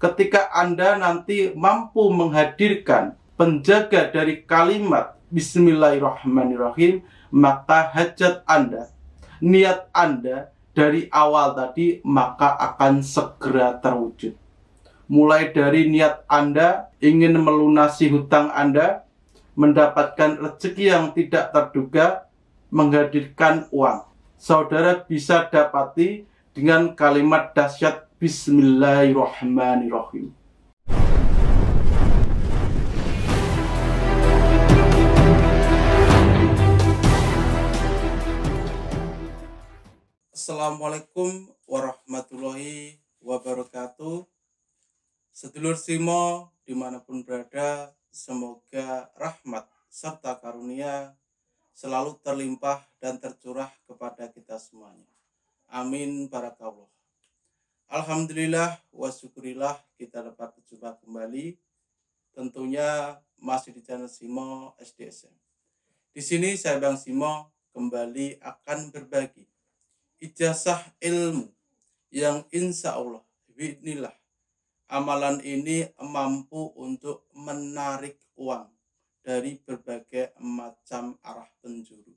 ketika Anda nanti mampu menghadirkan penjaga dari kalimat Bismillahirrahmanirrahim, maka hajat Anda, niat Anda dari awal tadi maka akan segera terwujud. Mulai dari niat Anda ingin melunasi hutang Anda, mendapatkan rezeki yang tidak terduga, menghadirkan uang. Saudara bisa dapati dengan kalimat dahsyat Bismillahirrahmanirrahim. Assalamualaikum warahmatullahi wabarakatuh. Sedulur Simo dimanapun berada, semoga rahmat serta karunia selalu terlimpah dan tercurah kepada kita semuanya. Amin barakallah. Alhamdulillah wa syukurillah kita dapat berjumpa kembali tentunya masih di channel Simo SDSM. Di sini saya Bang Simo kembali akan berbagi ijazah ilmu yang insya Allah bi'nillah amalan ini mampu untuk menarik uang dari berbagai macam arah penjuru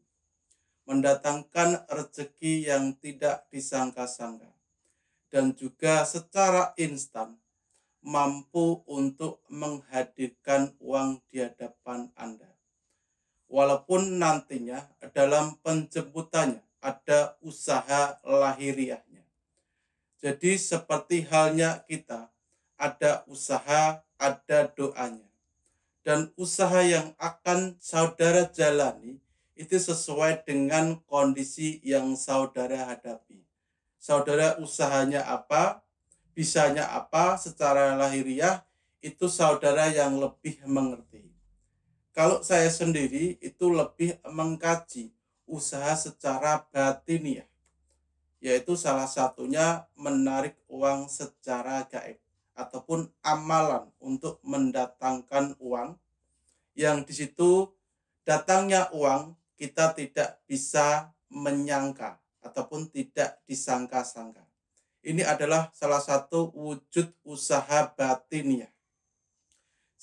mendatangkan rezeki yang tidak disangka-sangka dan juga secara instan mampu untuk menghadirkan uang di hadapan Anda. Walaupun nantinya dalam penjemputannya ada usaha lahiriahnya. Jadi seperti halnya kita, ada usaha, ada doanya. Dan usaha yang akan saudara jalani itu sesuai dengan kondisi yang saudara hadapi saudara usahanya apa, bisanya apa secara lahiriah, itu saudara yang lebih mengerti. Kalau saya sendiri itu lebih mengkaji usaha secara batiniah, yaitu salah satunya menarik uang secara gaib ataupun amalan untuk mendatangkan uang yang di situ datangnya uang kita tidak bisa menyangka ataupun tidak disangka-sangka. Ini adalah salah satu wujud usaha batinnya.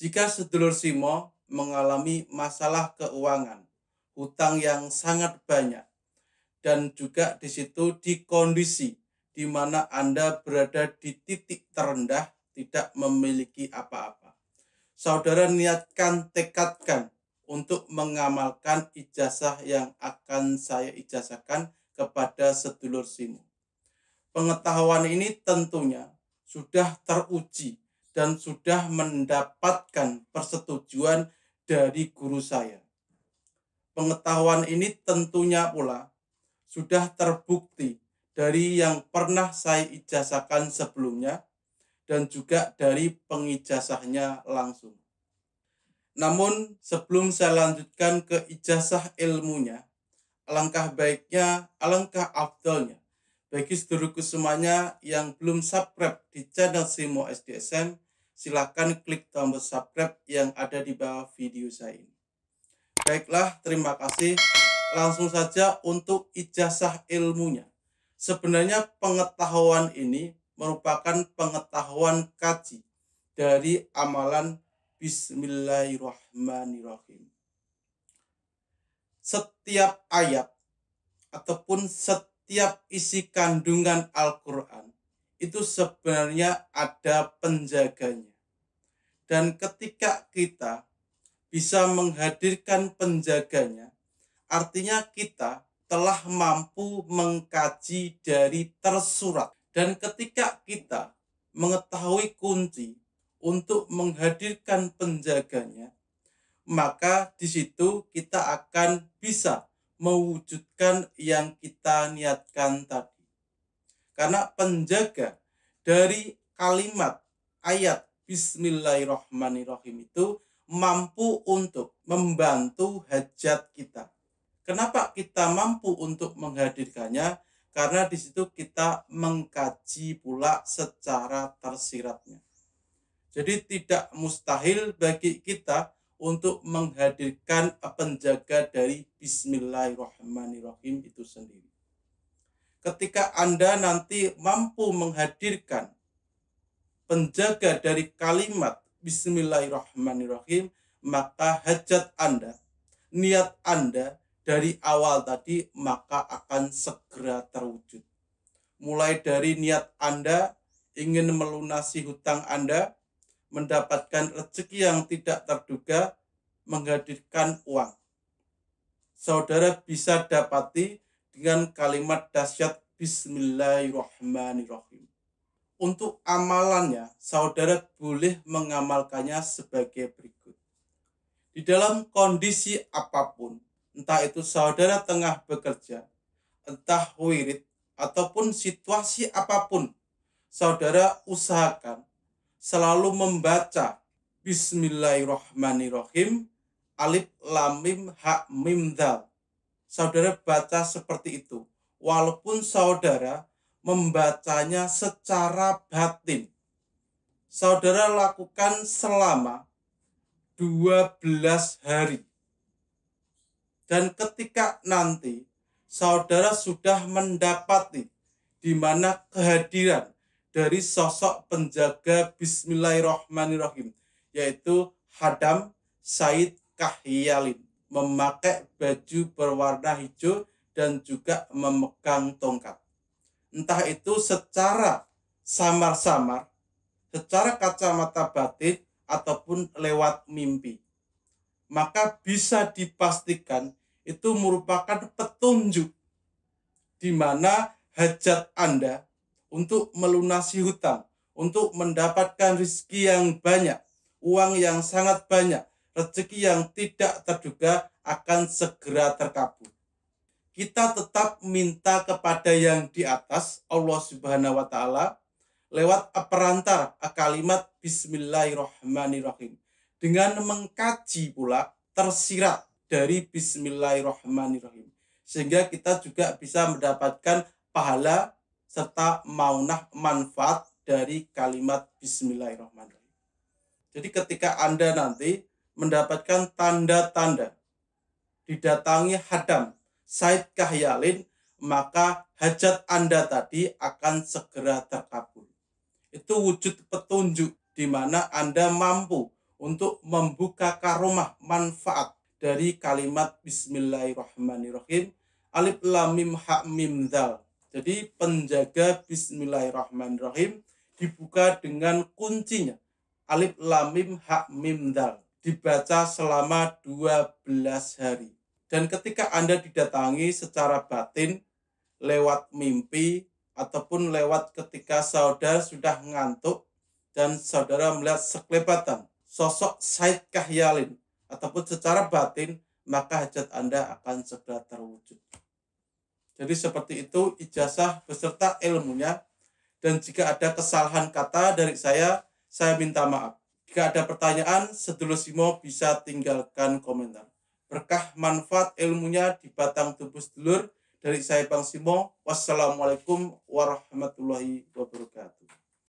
Jika sedulur Simo mengalami masalah keuangan, hutang yang sangat banyak, dan juga di situ di kondisi di mana Anda berada di titik terendah tidak memiliki apa-apa. Saudara niatkan, tekadkan untuk mengamalkan ijazah yang akan saya ijazahkan kepada sedulur sini. Pengetahuan ini tentunya sudah teruji dan sudah mendapatkan persetujuan dari guru saya. Pengetahuan ini tentunya pula sudah terbukti dari yang pernah saya ijazahkan sebelumnya dan juga dari pengijazahnya langsung. Namun sebelum saya lanjutkan ke ijazah ilmunya, Alangkah baiknya, alangkah afdolnya bagi seluruhku semuanya yang belum subscribe di channel Simo SDSM, silahkan klik tombol subscribe yang ada di bawah video saya ini. Baiklah, terima kasih. Langsung saja untuk ijazah ilmunya. Sebenarnya pengetahuan ini merupakan pengetahuan kaji dari amalan Bismillahirrahmanirrahim setiap ayat ataupun setiap isi kandungan Al-Quran itu sebenarnya ada penjaganya. Dan ketika kita bisa menghadirkan penjaganya, artinya kita telah mampu mengkaji dari tersurat. Dan ketika kita mengetahui kunci untuk menghadirkan penjaganya, maka di situ kita akan bisa mewujudkan yang kita niatkan tadi. Karena penjaga dari kalimat ayat Bismillahirrahmanirrahim itu mampu untuk membantu hajat kita. Kenapa kita mampu untuk menghadirkannya? Karena di situ kita mengkaji pula secara tersiratnya. Jadi tidak mustahil bagi kita untuk menghadirkan penjaga dari Bismillahirrahmanirrahim itu sendiri. Ketika Anda nanti mampu menghadirkan penjaga dari kalimat Bismillahirrahmanirrahim, maka hajat Anda, niat Anda dari awal tadi maka akan segera terwujud. Mulai dari niat Anda ingin melunasi hutang Anda, mendapatkan rezeki yang tidak terduga menghadirkan uang. Saudara bisa dapati dengan kalimat dasyat Bismillahirrahmanirrahim. Untuk amalannya, saudara boleh mengamalkannya sebagai berikut. Di dalam kondisi apapun, entah itu saudara tengah bekerja, entah wirid, ataupun situasi apapun, saudara usahakan selalu membaca Bismillahirrahmanirrahim Alif lamim Mim Ha Mim Dal. Saudara baca seperti itu. Walaupun saudara membacanya secara batin. Saudara lakukan selama 12 hari. Dan ketika nanti saudara sudah mendapati di mana kehadiran dari sosok penjaga Bismillahirrahmanirrahim yaitu Hadam Said Kahyalin memakai baju berwarna hijau dan juga memegang tongkat. Entah itu secara samar-samar, secara kacamata batin ataupun lewat mimpi. Maka bisa dipastikan itu merupakan petunjuk di mana hajat Anda untuk melunasi hutang, untuk mendapatkan rezeki yang banyak, uang yang sangat banyak, rezeki yang tidak terduga akan segera terkabul. Kita tetap minta kepada yang di atas, Allah Subhanahu wa Ta'ala, lewat perantara kalimat Bismillahirrahmanirrahim. Dengan mengkaji pula tersirat dari Bismillahirrahmanirrahim. Sehingga kita juga bisa mendapatkan pahala serta maunah manfaat dari kalimat bismillahirrahmanirrahim. Jadi ketika Anda nanti mendapatkan tanda-tanda didatangi hadam Said Kahyalin, maka hajat Anda tadi akan segera terkabul. Itu wujud petunjuk di mana Anda mampu untuk membuka karomah manfaat dari kalimat Bismillahirrahmanirrahim. Alif lam mim ha mim dal. Jadi penjaga Bismillahirrahmanirrahim dibuka dengan kuncinya. Alif lamim hak mim dal dibaca selama 12 hari. Dan ketika Anda didatangi secara batin lewat mimpi ataupun lewat ketika saudara sudah ngantuk dan saudara melihat sekelebatan sosok Said Kahyalin ataupun secara batin maka hajat Anda akan segera terwujud. Jadi seperti itu ijazah beserta ilmunya. Dan jika ada kesalahan kata dari saya, saya minta maaf. Jika ada pertanyaan, Sedulur Simo bisa tinggalkan komentar. Berkah manfaat ilmunya di batang tubuh sedulur dari saya Bang Simo. Wassalamualaikum warahmatullahi wabarakatuh.